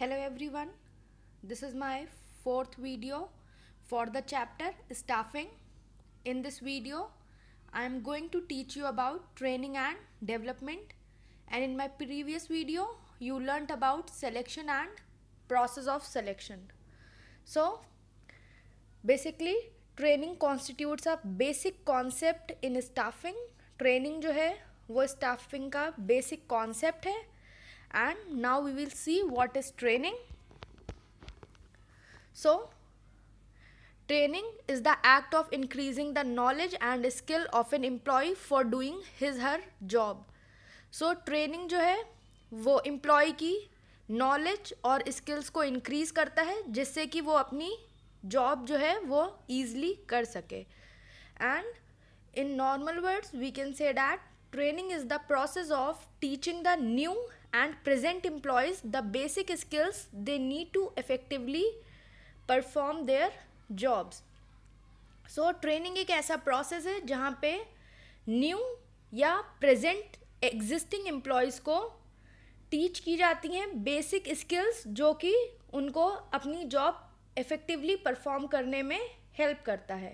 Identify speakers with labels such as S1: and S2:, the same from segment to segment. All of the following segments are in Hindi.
S1: Hello everyone this is my fourth video for the chapter staffing in this video I am going to teach you about training and development and in my previous video you learn about selection and process of selection so basically training constitutes a basic concept in staffing training जो है वो स्टाफिंग का बेसिक कॉन्सेप्ट है and now we will see what is training so Training is the act of increasing the knowledge and skill of an employee for doing his her job. so, training jo hai wo employee ki knowledge aur skills ko increase karta hai jisse ki wo apni job jo hai wo easily kar sake and in normal words we can say that training is the process of teaching the new and present employees the basic skills they need to effectively perform their jobs. So so, training एक ऐसा प्रोसेस है जहाँ पे न्यू या प्रेजेंट एग्जिस्टिंग एम्प्लॉयज़ को टीच की जाती हैं बेसिक स्किल्स जो कि उनको अपनी जॉब इफ़ेक्टिवली परफॉर्म करने में हेल्प करता है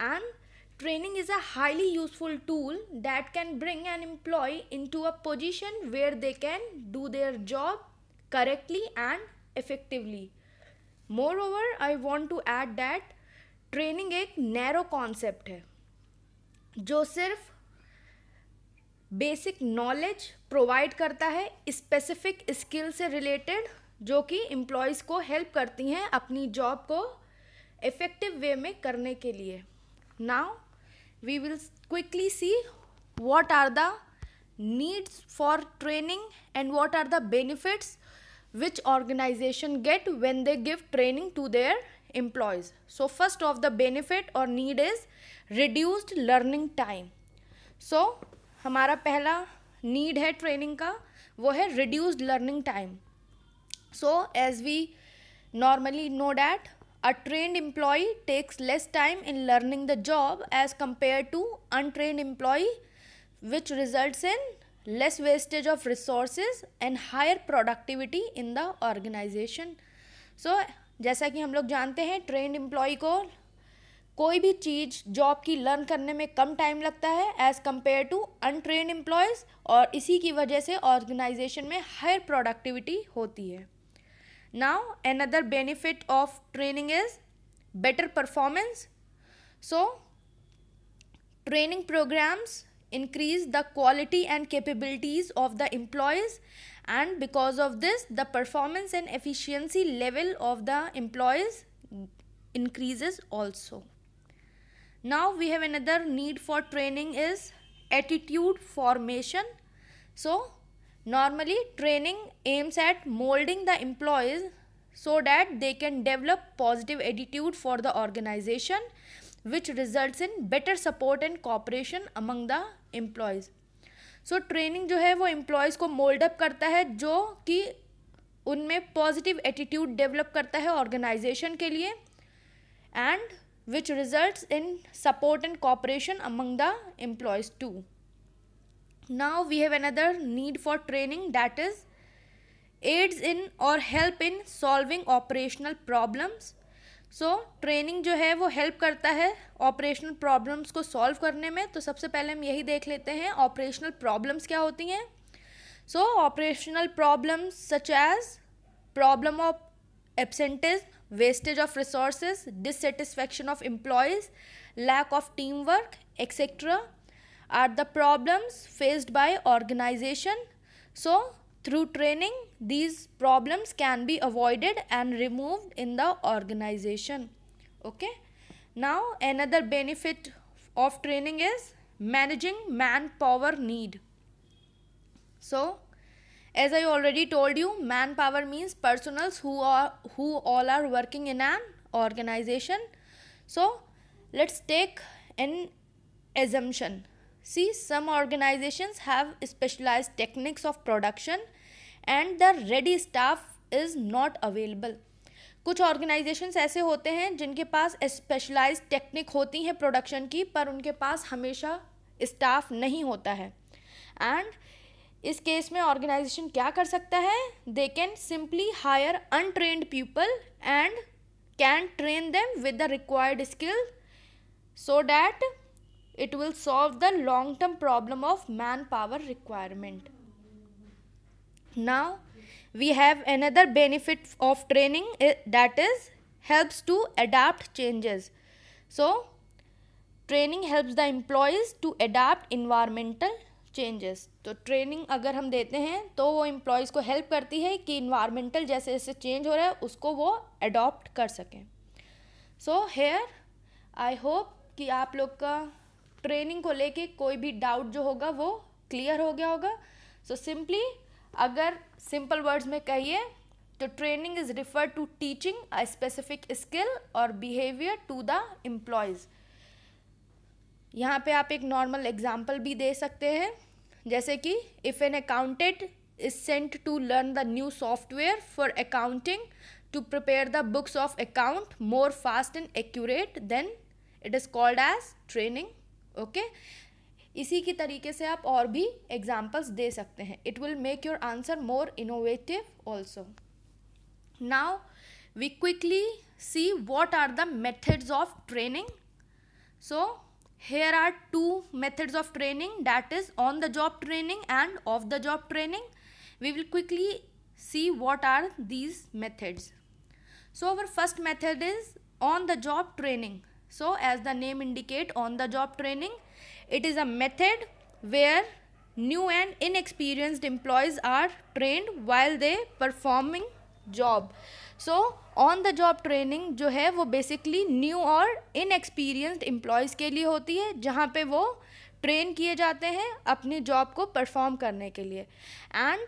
S1: and training is a highly useful tool that can bring an employee into a position where they can do their job correctly and effectively moreover I want to add that training एक नैरो कॉन्सेप्ट है जो सिर्फ बेसिक नॉलेज प्रोवाइड करता है स्पेसिफिक स्किल से रिलेटेड जो कि एम्प्लॉयज़ को हेल्प करती हैं अपनी जॉब को इफ़ेक्टिव वे में करने के लिए now we will quickly see what are the needs for training and what are the benefits which organization get when they give training to their employees so first of the benefit or need is reduced learning time so हमारा पहला नीड है ट्रेनिंग का वो है reduced learning time so as we normally know that A trained employee takes less time in learning the job as compared to untrained employee which results in less wastage of resources and higher productivity in the organization. So जैसा कि हम लोग जानते हैं ट्रेंड एम्प्लॉय को कोई भी चीज़ जॉब की लर्न करने में कम टाइम लगता है as compare to untrained employees और इसी की वजह से ऑर्गेनाइजेशन में हायर प्रोडक्टिविटी होती है Now another benefit of training is better performance. So training programs increase the quality and capabilities of the employees and because of this the performance and efficiency level of the employees increases also. Now we have another need for training is attitude formation. So Normally, training aims at molding the employees so that they can develop positive attitude for the organization which results in better support and cooperation among the employees. So so, training जो है वो एम्प्लॉयज़ को मोल्ड अप करता है जो कि उनमें पॉजिटिव एटीट्यूड डेवलप करता है ऑर्गेनाइजेशन के लिए and which results in support and cooperation among the employees two now we have another need for training that is aids in और help in solving operational problems so training जो है वो हेल्प करता है ऑपरेशनल प्रॉब्लम्स को सॉल्व करने में तो सबसे पहले हम यही देख लेते हैं ऑपरेशनल प्रॉब्लम्स क्या होती हैं so operational problems such as problem of absenteeism wastage of resources dissatisfaction of employees lack of teamwork etcetera are the problems faced by organization. So through training, these problems can be avoided and removed in the organization. Okay. Now another benefit of training is managing manpower need. So as I already told you, manpower means personals who are who all are working in an organization. So let's take an assumption See, some organizations have specialized techniques of production and the ready staff is not available. कुछ ऑर्गेनाइजेशंस ऐसे होते हैं जिनके पास स्पेशलाइज टेक्निक होती हैं प्रोडक्शन की पर उनके पास हमेशा स्टाफ नहीं होता है एंड इस केस में ऑर्गेनाइजेशन क्या कर सकता है they can simply hire untrained people and can train them with the required skill so that it will solve the long term problem of manpower requirement now we have another benefit of training that is helps to adapt changes so training helps the employees to adapt environmental changes तो ट्रेनिंग अगर हम देते हैं तो वो एम्प्लॉयज़ को हेल्प करती है कि इन्वायरमेंटल जैसे जैसे चेंज हो रहा है उसको वो अडॉप्ट कर सकें सो हेयर आई होप कि आप लोग का ट्रेनिंग को लेके कोई भी डाउट जो होगा वो क्लियर हो गया होगा सो सिंपली अगर सिंपल वर्ड्स में कहिए तो training is refer to teaching a specific skill और बिहेवियर टू द एम्प्लॉयज़ यहाँ पे आप एक नॉर्मल एग्जाम्पल भी दे सकते हैं जैसे कि if an accountant is sent to learn the new software for accounting to prepare the books of account more fast and accurate then it is called as training okay इसी की तरीके से आप और भी एग्जाम्पल्स दे सकते हैं it will make your answer more innovative also now we quickly see what are the methods of training so here are two methods of training that is on the job training and off the job training we will quickly see what are these methods so our first method is on the job training so as the name indicate on the job training it is a method where new and inexperienced employees are trained while they performing job so on the job training जो है वो बेसिकली न्यू और इनएक्सपीरियंस्ड एम्प्लॉयज़ के लिए होती है जहाँ पे वो ट्रेन किए जाते हैं अपनी जॉब को परफॉर्म करने के लिए and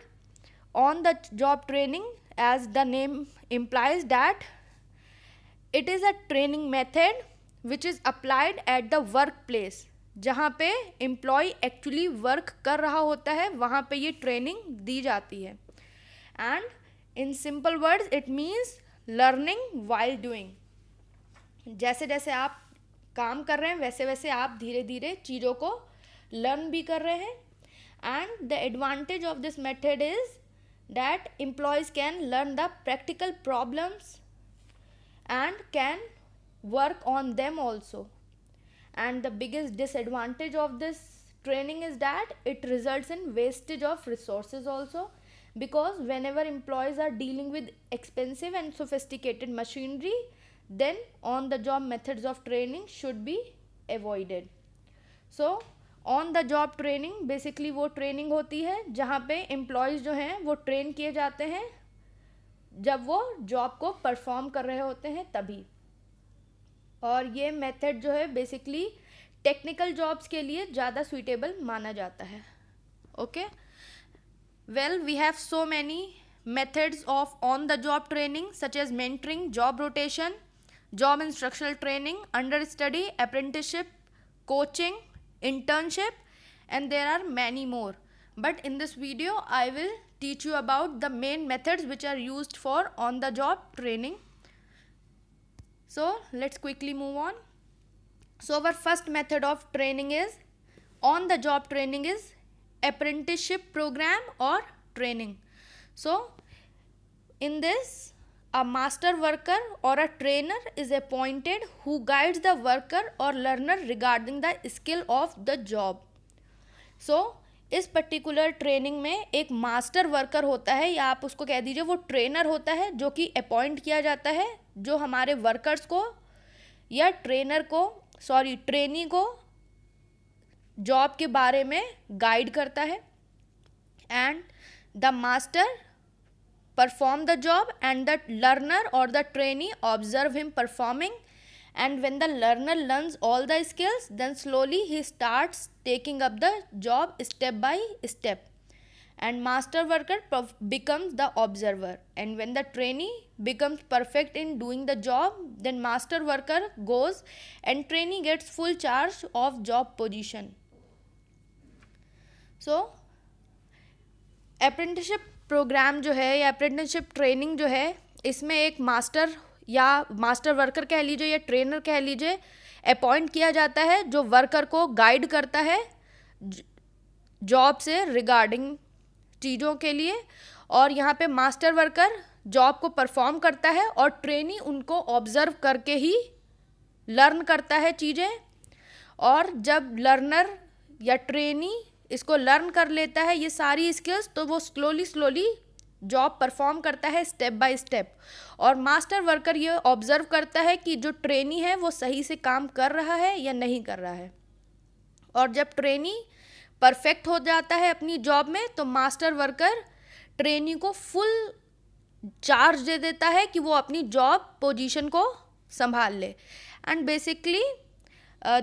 S1: on the job training as the name implies that it is a training method which is applied at the workplace जहाँ पे एम्प्लॉय एक्चुअली वर्क कर रहा होता है वहाँ पे ये ट्रेनिंग दी जाती है and in simple words it means learning while doing जैसे जैसे आप काम कर रहे हैं वैसे वैसे आप धीरे धीरे चीज़ों को लर्न भी कर रहे हैं and the advantage of this method is that employees can learn the practical problems and can work on them also and the biggest disadvantage of this training is that it results in wastage of resources also because whenever employees are dealing with expensive and sophisticated machinery then on the job methods of training should be avoided so on the job training basically वो ट्रेनिंग होती है जहाँ पे एम्प्लॉयज़ जो हैं वो ट्रेन किए जाते हैं जब वो जॉब को परफॉर्म कर रहे होते हैं तभी और ये मेथड जो है बेसिकली टेक्निकल जॉब्स के लिए ज़्यादा सुइटेबल माना जाता है okay well we have so many methods of on the job training such as mentoring job rotation job instructional training understudy apprenticeship coaching internship and there are many more but in this video I will teach you about the main methods which are use for on the job training so let's quickly move on so our first method of training is on the job training is apprenticeship program or training so in this a master worker or a trainer is appointed who guides the worker or learner regarding the skill of the job so इस पर्टिकुलर ट्रेनिंग में एक मास्टर वर्कर होता है या आप उसको कह दीजिए वो ट्रेनर होता है जो कि अपॉइंट किया जाता है जो हमारे वर्कर्स को या ट्रेनर को सॉरी ट्रेनी को जॉब के बारे में गाइड करता है and the master perform the job and the learner और the trainee observe him performing and when the learner learns all the skills then slowly he start taking up the job step by step and master worker becomes the observer and when the trainee becomes perfect in doing the job then master worker goes and trainee gets full charge of job position so apprenticeship program jo hai ya apprenticeship training jo hai isme ek master ya master worker keh lijiye ya trainer keh lijiye appoint किया जाता है जो वर्कर को गाइड करता है जॉब से रिगार्डिंग चीज़ों के लिए और यहाँ पे मास्टर वर्कर जॉब को परफॉर्म करता है और ट्रेनी उनको ऑब्जर्व करके ही लर्न करता है चीज़ें और जब लर्नर या ट्रेनी इसको लर्न कर लेता है ये सारी स्किल्स तो वो स्लोली स्लोली जॉब परफॉर्म करता है स्टेप बाय स्टेप और मास्टर वर्कर ये ऑब्जर्व करता है कि जो ट्रेनी है वो सही से काम कर रहा है या नहीं कर रहा है और जब ट्रेनी परफेक्ट हो जाता है अपनी जॉब में तो मास्टर वर्कर ट्रेनी को फुल चार्ज दे देता है कि वो अपनी जॉब पोजीशन को संभाल ले and basically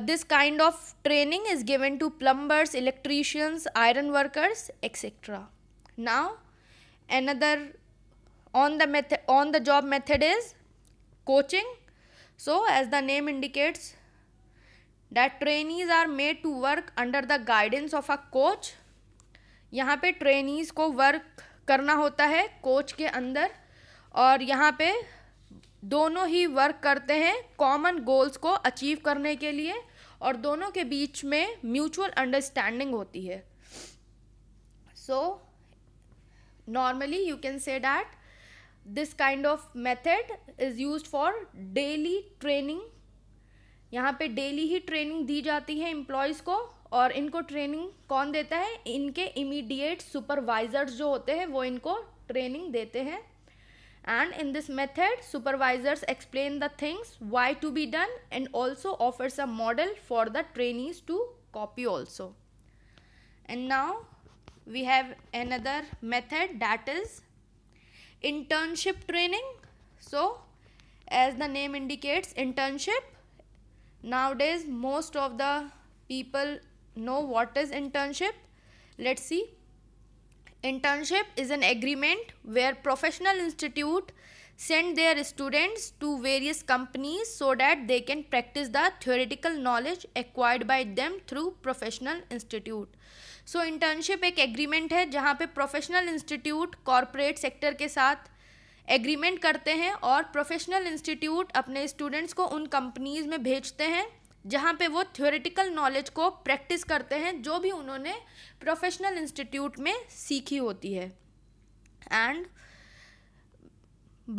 S1: this kind of training is given to plumbers electricians iron workers etcetera now another on the meth on the job method is coaching so as the name indicates that trainees are made to work under the guidance of a coach यहाँ पे ट्रेनीज को वर्क करना होता है कोच के अंदर और यहाँ पे दोनों ही वर्क करते हैं कॉमन गोल्स को अचीव करने के लिए और दोनों के बीच में म्यूचुअल अंडरस्टैंडिंग होती है so normally you can say that this kind of method is use for daily training यहाँ पे डेली ही ट्रेनिंग दी जाती है एम्प्लॉयज़ को और इनको ट्रेनिंग कौन देता है इनके इमीडिएट सुपरवाइजर्स जो होते हैं वो इनको ट्रेनिंग देते हैं and in this method supervisors explain the things why to be done and also offers a model for the training to copy also and now we have another method that is internship training so as the name indicates internship nowadays most of the people know what is internship let see internship is an agreement where professional institute send their students to various companies so that they can practice the theoretical knowledge acquired by them through professional institute so internship एक एग्रीमेंट है जहाँ पे प्रोफेशनल इंस्टीट्यूट कॉरपोरेट सेक्टर के साथ एग्रीमेंट करते हैं और प्रोफेशनल इंस्टीट्यूट अपने स्टूडेंट्स को उन कंपनीज में भेजते हैं जहाँ पे वो थ्योरेटिकल नॉलेज को प्रैक्टिस करते हैं जो भी उन्होंने प्रोफेशनल इंस्टीट्यूट में सीखी होती है and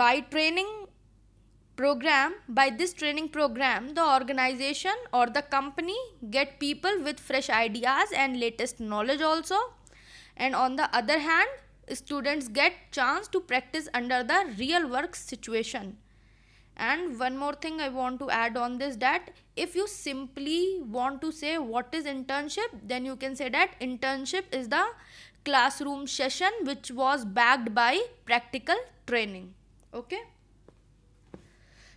S1: by training programme by this training programme the organisation और the company get people with fresh ideas and latest knowledge also and on the other hand students get chance to practice under the real work situation and one more thing i want to add on this that if you simply want to say what is internship then you can say that internship is the classroom session which was backed by practical training okay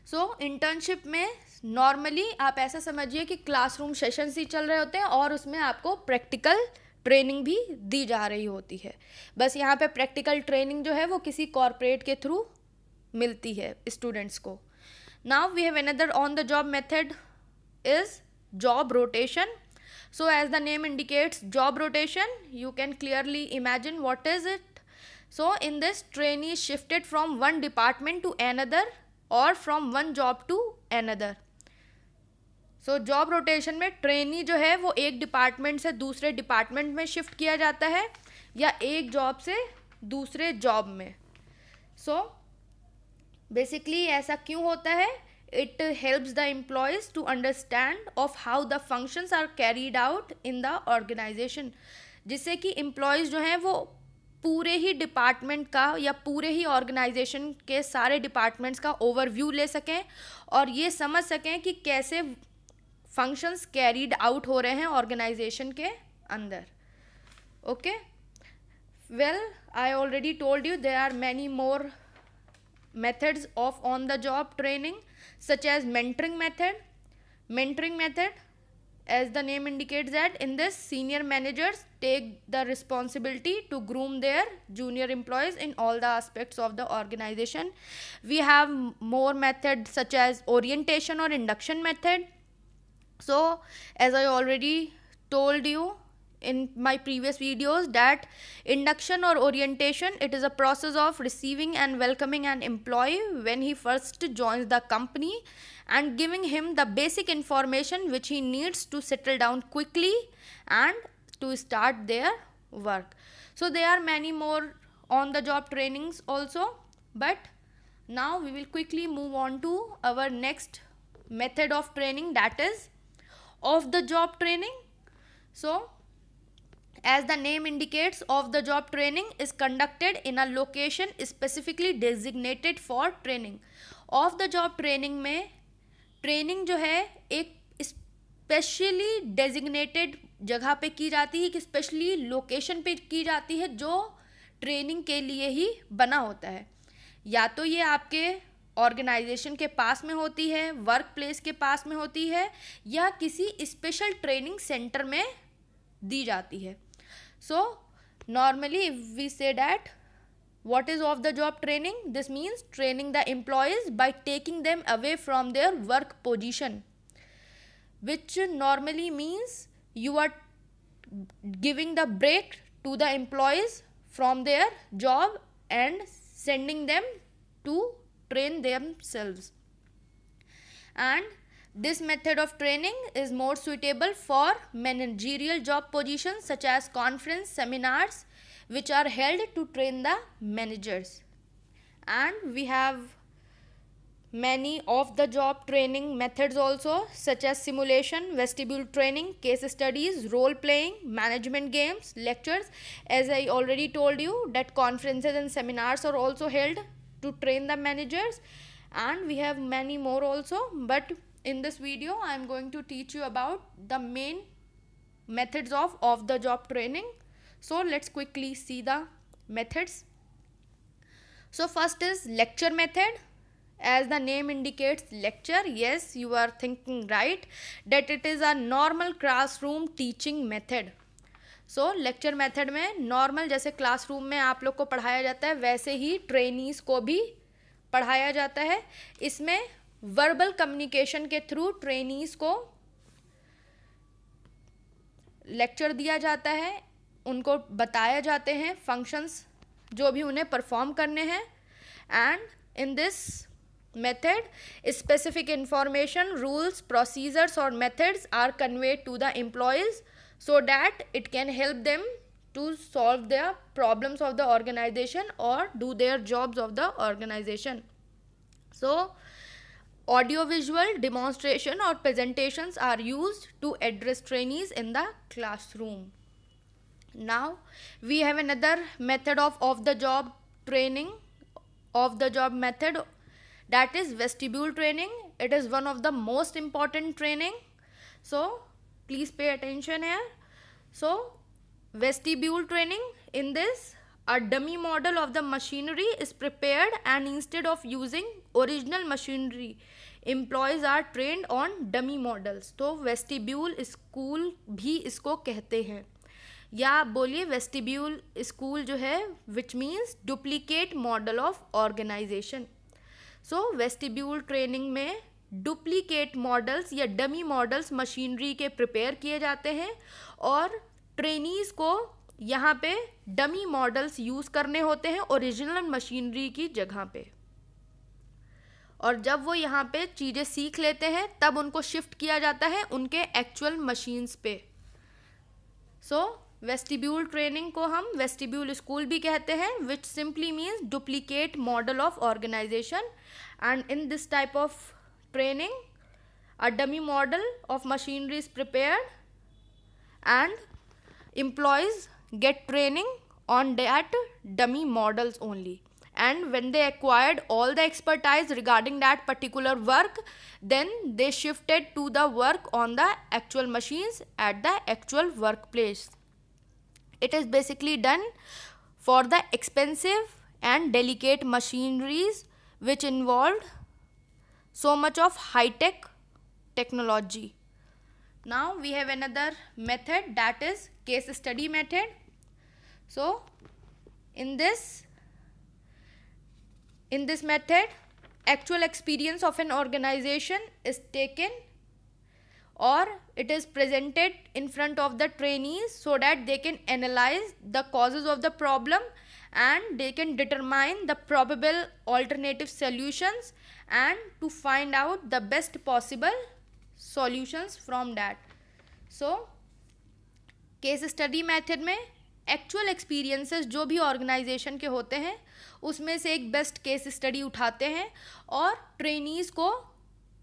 S1: so so, internship में नॉर्मली आप ऐसा समझिए कि क्लासरूम सेशंस ही चल रहे होते हैं और उसमें आपको प्रैक्टिकल ट्रेनिंग भी दी जा रही होती है बस यहाँ पे प्रैक्टिकल ट्रेनिंग जो है वो किसी कॉरपोरेट के थ्रू मिलती है स्टूडेंट्स को now we have another on the job method is job rotation so as the name indicates job rotation you can clearly imagine what is it so in this trainee shifted from one department to another और from one job to another so job rotation में ट्रेनी जो है वो एक डिपार्टमेंट से दूसरे डिपार्टमेंट में शिफ्ट किया जाता है या एक जॉब से दूसरे जॉब में सो बेसिकली ऐसा क्यों होता है it helps the employees to understand of how the functions are carried out in the organisation जिससे कि एम्प्लॉयज जो हैं वो पूरे ही डिपार्टमेंट का या पूरे ही ऑर्गेनाइजेशन के सारे डिपार्टमेंट्स का ओवरव्यू ले सकें और ये समझ सकें कि कैसे फंक्शंस कैरीड आउट हो रहे हैं ऑर्गेनाइजेशन के अंदर okay well I already told you there are many more methods of on the job training such as mentoring method mentoring method as the name indicate that in this senior managers take the responsibility to groom their junior employees in all the aspects of the organisation we have more method such as orientation और induction method so as i already told you in my previous videos that induction or orientation it is a process of receiving and welcoming an employee when he first joins the company and giving him the basic information which he needs to settle down quickly and to start their work so there are many more on the job trainings also but now we will quickly move on to our next method of training that is off the job training so as the name indicates off the job training is conducted in a location specifically designated for training off the job training में ट्रेनिंग जो है एक स्पेशली डेजिग्नेटेड जगह पे की जाती है कि स्पेशली लोकेशन पे की जाती है जो ट्रेनिंग के लिए ही बना होता है या तो ये आपके ऑर्गेनाइजेशन के पास में होती है वर्क प्लेस के पास में होती है या किसी स्पेशल ट्रेनिंग सेंटर में दी जाती है so normally we say that what is off the job training this means training the employees by taking them away from their work position which normally means you are giving the break to the employees from their job and sending them to train themselves and this method of training is more suitable for managerial job positions such as conference seminars which are held to train the managers and we have many of the job training methods also such as simulation, vestibule training, case studies, role playing, management games, lectures. As I already told you that conferences and seminars are also held to train the managers and we have many more also but in this video I am going to teach you about the main methods of off the job training so let's quickly see the methods so first is lecture method as the name indicates lecture yes you are thinking right that it is a normal classroom teaching method so lecture method में नॉर्मल जैसे क्लासरूम में आप लोग को पढ़ाया जाता है वैसे ही ट्रेनीज को भी पढ़ाया जाता है इसमें वर्बल कम्युनिकेशन के थ्रू ट्रेनीज को लेक्चर दिया जाता है उनको बताया जाते हैं फंक्शंस जो भी उन्हें परफॉर्म करने हैं and in this method specific information rules procedures और methods are conveyed to the employees so that it can help them to solve their problems of the organization or do their jobs of the organization so audiovisual demonstration or presentations are used to address trainees in the classroom now we have another method of off the job training of the job method that is vestibule training it is one of the most important training so please pay attention here so vestibule training in this a dummy model of the machinery is prepared and instead of using original machinery employees are trained on dummy models तो वेस्टिब्यूल स्कूल भी इसको कहते हैं या आप बोलिए वेस्टिब्यूल स्कूल जो है which means duplicate model of organisation so vestibule training में डुप्लीकेट मॉडल्स या डमी मॉडल्स मशीनरी के प्रिपेयर किए जाते हैं और ट्रेनीज़ को यहाँ पे डमी मॉडल्स यूज़ करने होते हैं ओरिजिनल मशीनरी की जगह पे और जब वो यहाँ पे चीज़ें सीख लेते हैं तब उनको शिफ्ट किया जाता है उनके एक्चुअल मशीन्स पे सो वेस्टिब्यूल ट्रेनिंग को हम वेस्टिब्यूल स्कूल भी कहते हैं which simply means duplicate model of organisation and in this type of training, a dummy model of machinery is prepared and employees get training on that dummy models only and when they acquired all the expertise regarding that particular work then they shifted to the work on the actual machines at the actual workplace it is basically done for the expensive and delicate machineries which involved so much of high tech technology now we have another method that is case study method so in this in this method actual experience of an organization is taken or it is presented in front of the trainees so that they can analyze the causes of the problem and they can determine the probable alternative solutions and to find out the best possible solutions from that so case study method mein actual experiences jo bhi organization ke hote hain usme se ek best case study uthate hain aur trainees ko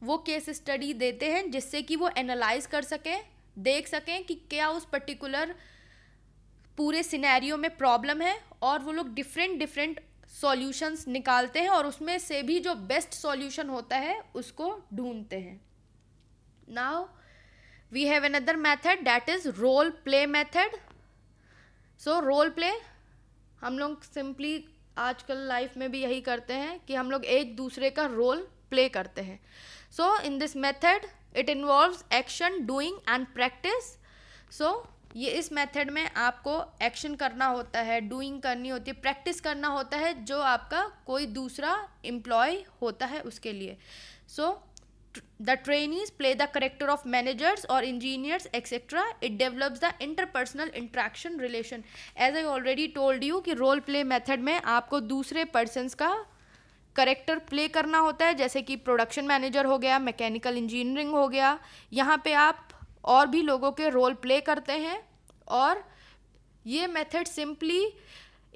S1: वो केस स्टडी देते हैं जिससे कि वो एनालाइज कर सकें देख सकें कि क्या उस पर्टिकुलर पूरे सिनेरियो में प्रॉब्लम है और वो लोग डिफरेंट डिफरेंट सॉल्यूशंस निकालते हैं और उसमें से भी जो बेस्ट सॉल्यूशन होता है उसको ढूंढते हैं now we have another method that is role play method so role play हम लोग सिंपली आजकल लाइफ में भी यही करते हैं कि हम लोग एक दूसरे का रोल प्ले करते हैं so in this method it involves action doing and practice so ये इस मेथड में आपको एक्शन करना होता है डूइंग करनी होती है प्रैक्टिस करना होता है जो आपका कोई दूसरा एम्प्लॉय होता है उसके लिए so the trainees play the character of managers और engineers etcetera it develops the interpersonal interaction relation as I already told you कि रोल प्ले मेथड में आपको दूसरे पर्सनस का करेक्टर प्ले करना होता है जैसे कि प्रोडक्शन मैनेजर हो गया मैकेनिकल इंजीनियरिंग हो गया यहाँ पे आप और भी लोगों के रोल प्ले करते हैं और ये मेथड सिंपली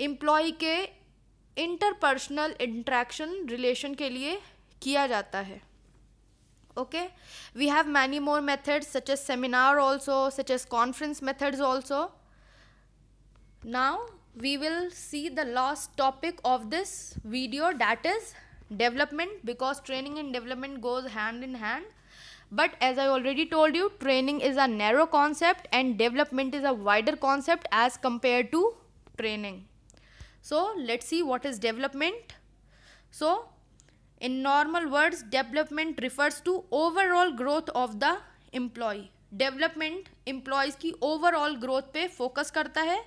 S1: एम्प्लॉय के इंटरपर्सनल इंट्रैक्शन रिलेशन के लिए किया जाता है okay we have many more methods such as seminar also such as conference methods also now we will see the last topic of this video that is development because training and development goes hand in hand But as I already told you, training is a narrow concept and development is a wider concept as compared to training. So let's see what is development. So in normal words, development refers to overall growth of the employee. Development employees ki overall growth pe focus karta hai.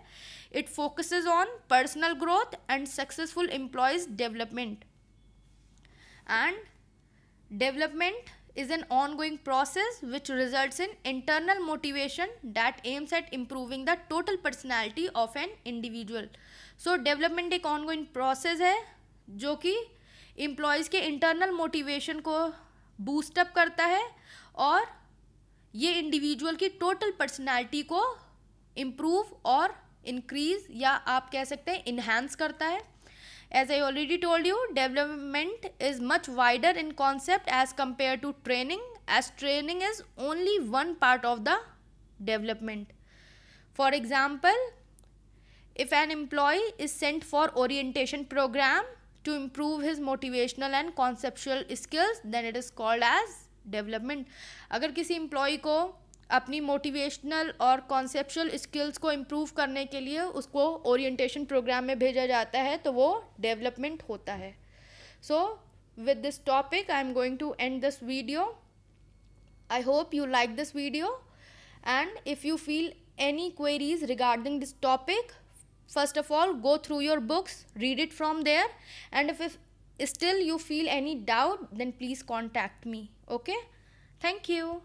S1: It focuses on personal growth and successful employees development. And development. is an ongoing process which results in internal motivation that aims at improving the total personality of an individual. So development एक ongoing process है जो कि एम्प्लॉयज़ के इंटरनल मोटिवेशन को बूस्टअप करता है और ये इंडिविजुअल की टोटल पर्सनैलिटी को इम्प्रूव और इंक्रीज या आप कह सकते हैं इन्हेंस करता है as I already told you development is much wider in concept as compare to training as training is only one part of the development for example if an employee is sent for orientation programme to improve his motivational and conceptual skills then it is called as development अगर किसी एम्प्लॉय को अपनी मोटिवेशनल और कॉन्सेप्चुअल स्किल्स को इम्प्रूव करने के लिए उसको ओरिएंटेशन प्रोग्राम में भेजा जाता है तो वो डेवलपमेंट होता है so with this topic I am going to end this video I hope you like this video and if you feel any queries regarding this topic first of all go through your books read it from there and if still you feel any doubt then please contact me okay thank you